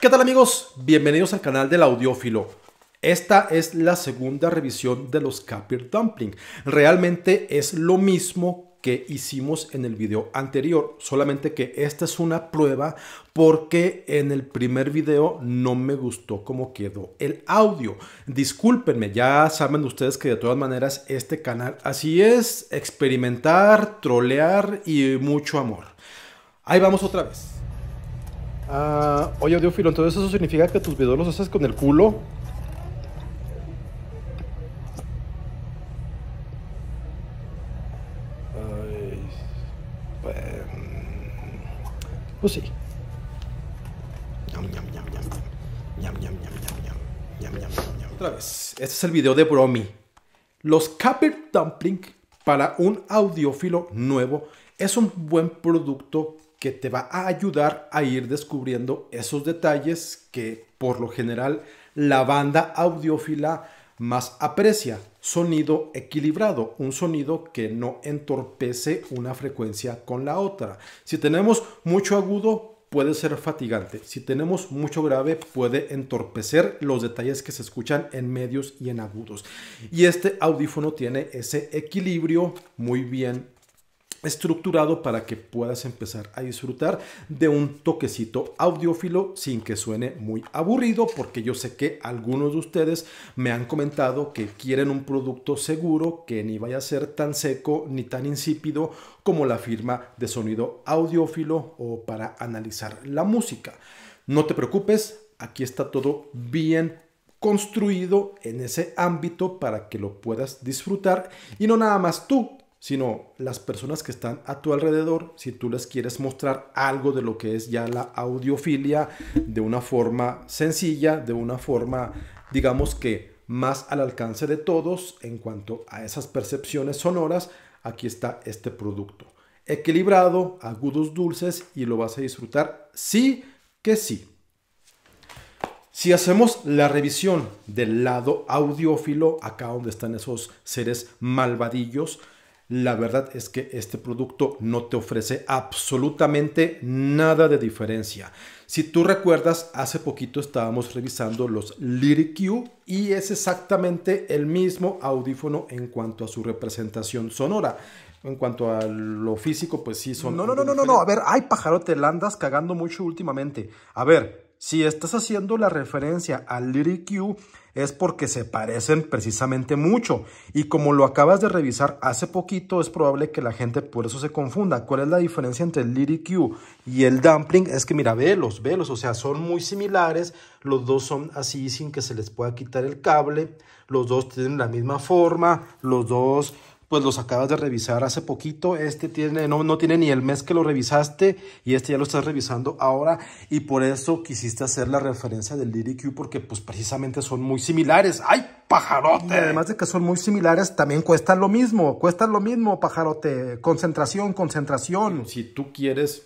¿Qué tal amigos? Bienvenidos al canal del Audiófilo. Esta es la segunda revisión de los Capir Dumpling. Realmente es lo mismo que hicimos en el video anterior, solamente que esta es una prueba porque en el primer video no me gustó cómo quedó el audio. Discúlpenme, ya saben ustedes que de todas maneras este canal así es, experimentar, trolear y mucho amor. Ahí vamos otra vez. Ah, oye, audiófilo, entonces eso significa que tus videos los haces con el culo. pues, sí. Otra vez, este es el video de Bromi. Los Capper Dumpling para un audiófilo nuevo es un buen producto que te va a ayudar a ir descubriendo esos detalles que por lo general la banda audiófila más aprecia. Sonido equilibrado, un sonido que no entorpece una frecuencia con la otra. Si tenemos mucho agudo, puede ser fatigante. Si tenemos mucho grave, puede entorpecer los detalles que se escuchan en medios y en agudos. Y este audífono tiene ese equilibrio muy bien estructurado para que puedas empezar a disfrutar de un toquecito audiófilo sin que suene muy aburrido, porque yo sé que algunos de ustedes me han comentado que quieren un producto seguro que ni vaya a ser tan seco ni tan insípido como la firma de sonido audiófilo o para analizar la música. No te preocupes, aquí está todo bien construido en ese ámbito para que lo puedas disfrutar y no nada más tú, sino las personas que están a tu alrededor, si tú les quieres mostrar algo de lo que es ya la audiofilia de una forma sencilla, de una forma, digamos que más al alcance de todos en cuanto a esas percepciones sonoras, aquí está este producto. Equilibrado, agudos dulces y lo vas a disfrutar sí que sí. Si hacemos la revisión del lado audiófilo, acá donde están esos seres malvadillos, la verdad es que este producto no te ofrece absolutamente nada de diferencia. Si tú recuerdas, hace poquito estábamos revisando los Lyric Q y es exactamente el mismo audífono en cuanto a su representación sonora. En cuanto a lo físico, pues sí son. No, no, no, no, no, no. A ver, hay pajarote, la andas cagando mucho últimamente. A ver, si estás haciendo la referencia al Lyric Q, es porque se parecen precisamente mucho. Y como lo acabas de revisar hace poquito, es probable que la gente por eso se confunda. ¿Cuál es la diferencia entre el Lyric Q y el Dumpling? Es que mira, velos, velos, o sea, son muy similares. Los dos son así sin que se les pueda quitar el cable. Los dos tienen la misma forma. Los dos pues los acabas de revisar hace poquito. Este tiene, no, no tiene ni el mes que lo revisaste y este ya lo estás revisando ahora. Y por eso quisiste hacer la referencia del DDQ porque pues precisamente son muy similares. ¡Ay, pajarote! Además de que son muy similares, también cuestan lo mismo. Cuestan lo mismo, pajarote. Concentración, concentración. Si tú quieres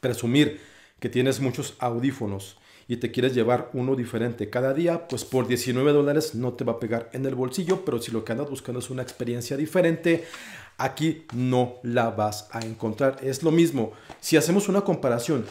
presumir que tienes muchos audífonos y te quieres llevar uno diferente cada día, pues por 19 dólares no te va a pegar en el bolsillo, pero si lo que andas buscando es una experiencia diferente, aquí no la vas a encontrar. Es lo mismo, si hacemos una comparación,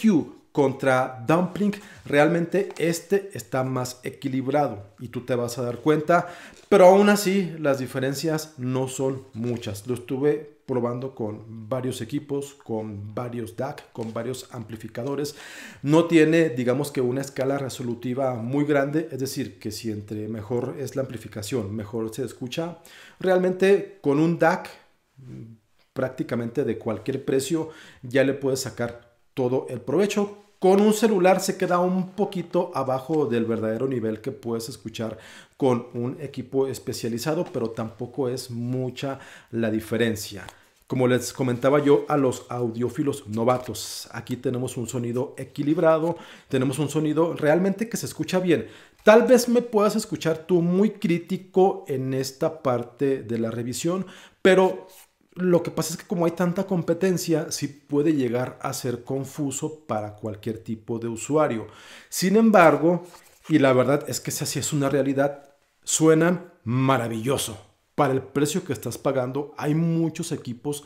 Q contra Dumpling, realmente este está más equilibrado y tú te vas a dar cuenta, pero aún así las diferencias no son muchas. Lo estuve probando con varios equipos, con varios DAC, con varios amplificadores. No tiene, digamos que una escala resolutiva muy grande, es decir, que si entre mejor es la amplificación, mejor se escucha. Realmente con un DAC mm, prácticamente de cualquier precio ya le puedes sacar todo el provecho con un celular se queda un poquito abajo del verdadero nivel que puedes escuchar con un equipo especializado, pero tampoco es mucha la diferencia. Como les comentaba yo a los audiófilos novatos, aquí tenemos un sonido equilibrado, tenemos un sonido realmente que se escucha bien. Tal vez me puedas escuchar tú muy crítico en esta parte de la revisión, pero lo que pasa es que como hay tanta competencia, sí puede llegar a ser confuso para cualquier tipo de usuario. Sin embargo, y la verdad es que si así es una realidad, suenan maravilloso. Para el precio que estás pagando, hay muchos equipos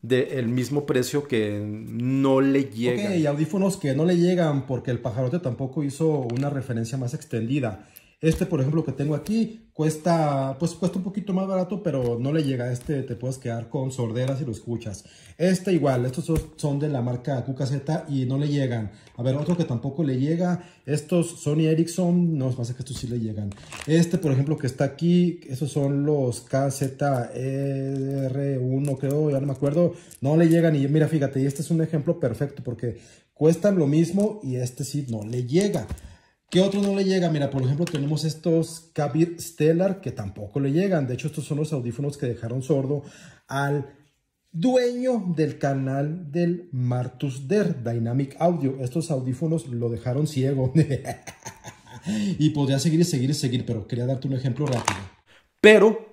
del mismo precio que no le llegan. Ok, y audífonos que no le llegan porque el pajarote tampoco hizo una referencia más extendida. Este, por ejemplo, que tengo aquí, cuesta, pues cuesta un poquito más barato, pero no le llega a este, te puedes quedar con sorderas si lo escuchas. Este igual, estos son de la marca QKZ y no le llegan. A ver, otro que tampoco le llega, estos Sony Ericsson, no, pasa que estos sí le llegan. Este, por ejemplo, que está aquí, esos son los KZR1, e creo, ya no me acuerdo, no le llegan. Y mira, fíjate, y este es un ejemplo perfecto porque cuestan lo mismo y este sí no le llega. ¿Qué otro no le llega? Mira, por ejemplo, tenemos estos Cabir Stellar que tampoco le llegan. De hecho, estos son los audífonos que dejaron sordo al dueño del canal del Martus Der, Dynamic Audio. Estos audífonos lo dejaron ciego. y podría seguir y seguir y seguir, pero quería darte un ejemplo rápido. Pero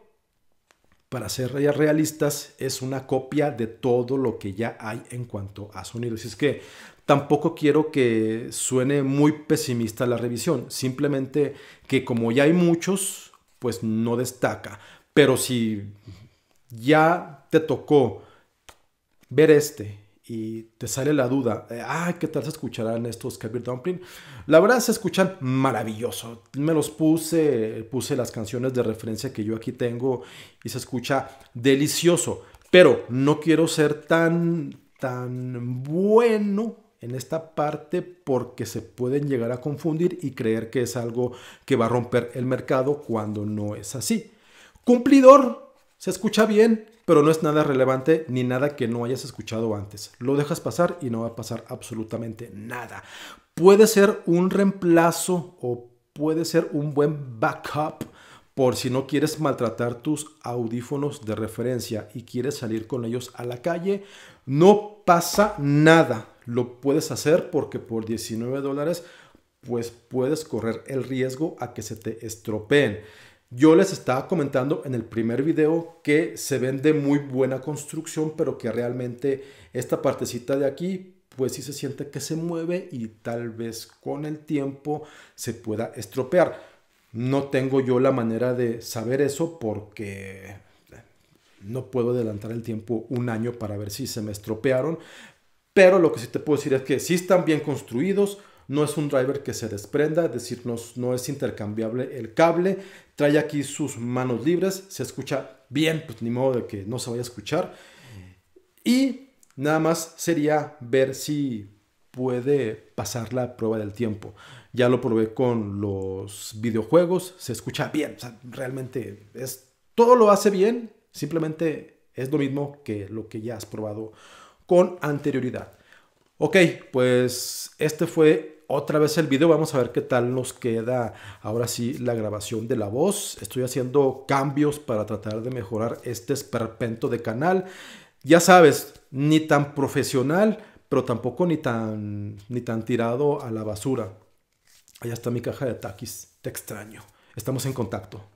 para ser realistas, es una copia de todo lo que ya hay en cuanto a sonido. Así es que tampoco quiero que suene muy pesimista la revisión, simplemente que como ya hay muchos, pues no destaca. Pero si ya te tocó ver este y te sale la duda, eh, ah, ¿qué tal se escucharán estos Kabir Dumpling? La verdad se escuchan maravilloso. Me los puse, puse las canciones de referencia que yo aquí tengo y se escucha delicioso. Pero no quiero ser tan, tan bueno en esta parte porque se pueden llegar a confundir y creer que es algo que va a romper el mercado cuando no es así. Cumplidor, se escucha bien, pero no es nada relevante ni nada que no hayas escuchado antes. Lo dejas pasar y no va a pasar absolutamente nada. Puede ser un reemplazo o puede ser un buen backup por si no quieres maltratar tus audífonos de referencia y quieres salir con ellos a la calle. No pasa nada. Lo puedes hacer porque por 19 dólares pues puedes correr el riesgo a que se te estropeen. Yo les estaba comentando en el primer video que se de muy buena construcción, pero que realmente esta partecita de aquí, pues sí se siente que se mueve y tal vez con el tiempo se pueda estropear. No tengo yo la manera de saber eso porque no puedo adelantar el tiempo un año para ver si se me estropearon. Pero lo que sí te puedo decir es que sí están bien construidos, no es un driver que se desprenda, es decir, no, es intercambiable el cable. Trae aquí sus manos libres, se escucha bien, pues ni modo de que no se vaya a escuchar. Y nada más sería ver si puede pasar la prueba del tiempo. Ya lo probé con los videojuegos, se escucha bien, realmente es todo lo hace bien, simplemente es lo mismo que lo que ya has probado con anterioridad. Ok, pues este fue otra vez el video. Vamos a ver qué tal nos queda ahora sí la grabación de la voz. Estoy haciendo cambios para tratar de mejorar este esperpento de canal. Ya sabes, ni tan profesional, pero tampoco ni tan, ni tan tirado a la basura. Allá está mi caja de taquis. Te extraño. Estamos en contacto.